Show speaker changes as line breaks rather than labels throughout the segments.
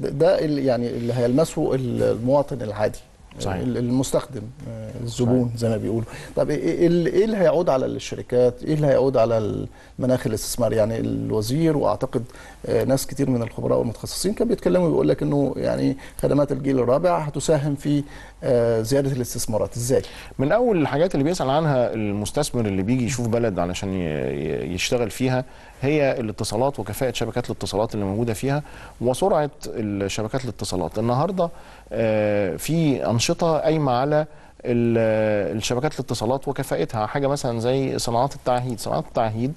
ده يعني اللي هيلمسه المواطن العادي صحيح. المستخدم آه، الزبون زي ما بيقولوا طب إيه-, إيه, ايه اللي هيعود على الشركات ايه اللي هيعود على المناخ الاستثمار يعني الوزير واعتقد آه، ناس كتير من الخبراء والمتخصصين كانوا بيتكلموا بيقول لك انه يعني خدمات الجيل الرابع هتساهم في آه، زياده الاستثمارات
ازاي من اول الحاجات اللي بيسال عنها المستثمر اللي بيجي يشوف بلد علشان يشتغل فيها هي الاتصالات وكفاءه شبكات الاتصالات اللي موجوده فيها وسرعه شبكات الاتصالات النهارده آه، في انشطه قايمه على الشبكات الاتصالات وكفاءتها حاجه مثلا زي صناعات التعهيد صناعات التعهيد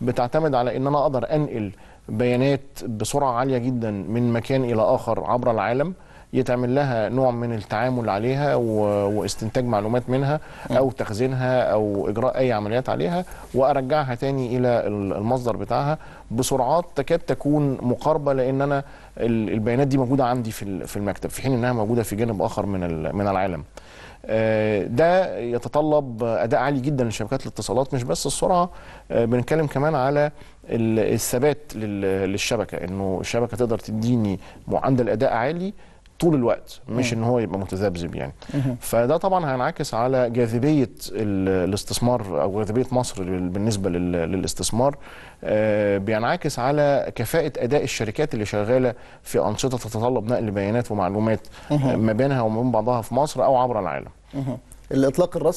بتعتمد على ان انا اقدر انقل بيانات بسرعه عاليه جدا من مكان الى اخر عبر العالم يتعمل لها نوع من التعامل عليها واستنتاج معلومات منها او تخزينها او اجراء اي عمليات عليها وارجعها تاني الى المصدر بتاعها بسرعات تكاد تكون مقاربه لان انا البيانات دي موجوده عندي في في المكتب في حين انها موجوده في جانب اخر من من العالم آه، ده يتطلب اداء عالي جدا لشبكات الاتصالات مش بس السرعه آه، بنتكلم كمان على الثبات للشبكه انه الشبكه تقدر تديني معدل اداء عالي طول الوقت مش ان هو يبقى متذبذب يعني فده طبعا هينعكس على جاذبيه الاستثمار او جاذبيه مصر بالنسبه للاستثمار آه، بينعكس على كفاءه اداء الشركات اللي شغاله في انشطه تتطلب نقل بيانات ومعلومات آه، ما بينها وما بين بعضها في مصر او عبر العالم الاطلاق الرسمي